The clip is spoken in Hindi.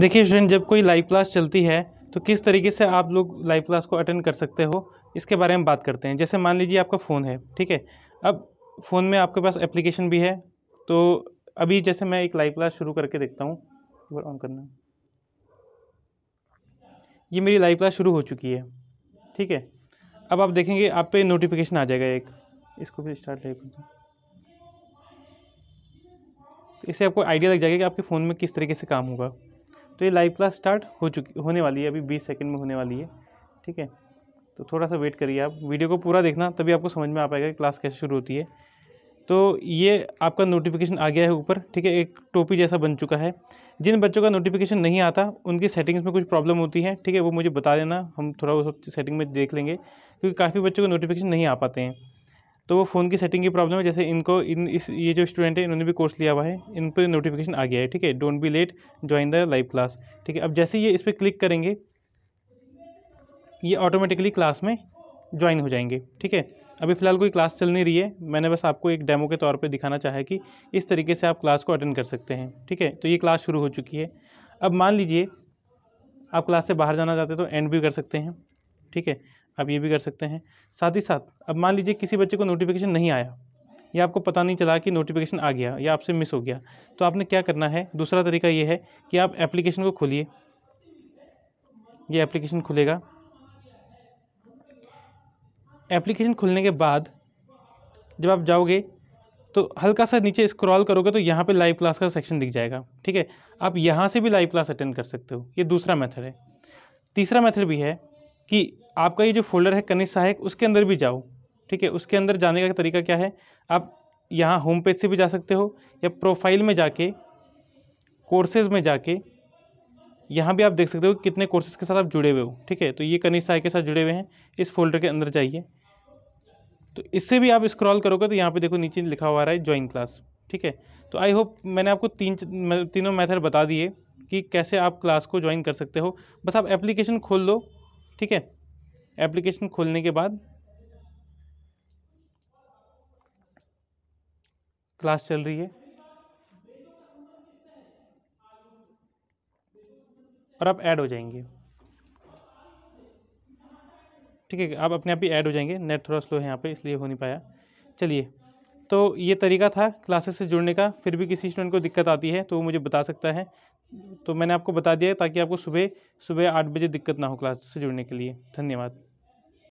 देखिए स्टूडेंट जब कोई लाइव क्लास चलती है तो किस तरीके से आप लोग लाइव क्लास को अटेंड कर सकते हो इसके बारे में बात करते हैं जैसे मान लीजिए आपका फ़ोन है ठीक है अब फ़ोन में आपके पास एप्लीकेशन भी है तो अभी जैसे मैं एक लाइव क्लास शुरू करके देखता हूँ ऑन करना ये मेरी लाइव क्लास शुरू हो चुकी है ठीक है अब आप देखेंगे आप पे नोटिफिकेशन आ जाएगा एक इसको फिर स्टार्ट लाइव करता तो इससे आपको आइडिया लग जाएगा कि आपके फ़ोन में किस तरीके से काम होगा तो ये लाइव क्लास स्टार्ट हो चुकी होने वाली है अभी बीस सेकेंड में होने वाली है ठीक है तो थोड़ा सा वेट करिए आप वीडियो को पूरा देखना तभी आपको समझ में आ पाएगा कि क्लास कैसे शुरू होती है तो ये आपका नोटिफिकेशन आ गया है ऊपर ठीक है एक टोपी जैसा बन चुका है जिन बच्चों का नोटिफिकेशन नहीं आता उनकी सेटिंग्स में कुछ प्रॉब्लम होती है ठीक है वो मुझे बता देना हम थोड़ा उस सेटिंग में देख लेंगे क्योंकि काफ़ी बच्चों को नोटिफिकेशन नहीं आ पाते हैं तो वो फ़ोन की सेटिंग की प्रॉब्लम है जैसे इनको इन इस ये जो स्टूडेंट है इन्होंने भी कोर्स लिया हुआ है इन पर नोटिफिकेशन आ गया है ठीक है don't be late join the live class ठीक है अब जैसे ये इस पर क्लिक करेंगे ये ऑटोमेटिकली क्लास में ज्वाइन हो जाएंगे ठीक है अभी फ़िलहाल कोई क्लास चल नहीं रही है मैंने बस आपको एक डेमो के तौर पर दिखाना चाहा कि इस तरीके से आप क्लास को अटेंड कर सकते हैं ठीक है तो ये क्लास शुरू हो चुकी है अब मान लीजिए आप क्लास से बाहर जाना चाहते हैं तो एंड भी कर सकते हैं ठीक है आप ये भी कर सकते हैं साथ ही साथ अब मान लीजिए किसी बच्चे को नोटिफिकेशन नहीं आया या आपको पता नहीं चला कि नोटिफिकेशन आ गया या आपसे मिस हो गया तो आपने क्या करना है दूसरा तरीका ये है कि आप एप्लीकेशन को खोलिए ये एप्लीकेशन खुलेगा एप्लीकेशन खुलने के बाद जब आप जाओगे तो हल्का सा नीचे स्क्रॉल करोगे तो यहाँ पे लाइव क्लास का सेक्शन दिख जाएगा ठीक है आप यहाँ से भी लाइव क्लास अटेंड कर सकते हो ये दूसरा मेथड है तीसरा मेथड भी है कि आपका ये जो फोल्डर है कनिष्ठ सहायक उसके अंदर भी जाओ ठीक है उसके अंदर जाने का तरीका क्या है आप यहाँ होम पेज से भी जा सकते हो या प्रोफाइल में जाके कोर्सेज़ में जाके यहाँ भी आप देख सकते हो कितने कोर्सेज़ के साथ आप जुड़े हुए हो ठीक है तो ये कनिष्ठ सहायक के साथ जुड़े हुए हैं इस फोल्डर के अंदर जाइए तो इससे भी आप स्क्रॉल करोगे तो यहाँ पर देखो नीचे लिखा हुआ रहा है ज्वाइन क्लास ठीक है तो आई होप मैंने आपको तीन तीनों मेथड बता दिए कि कैसे आप क्लास को ज्वाइन कर सकते हो बस आप एप्लीकेशन खोल दो ठीक है एप्लीकेशन खोलने के बाद क्लास चल रही है और आप ऐड हो जाएंगे ठीक है आप अपने आप ही ऐड हो जाएंगे नेट थोड़ा स्लो है यहाँ पे इसलिए हो नहीं पाया चलिए तो ये तरीका था क्लासेस से जुड़ने का फिर भी किसी स्टूडेंट को दिक्कत आती है तो वो मुझे बता सकता है तो मैंने आपको बता दिया ताकि आपको सुबह सुबह आठ बजे दिक्कत ना हो क्लास से जुड़ने के लिए धन्यवाद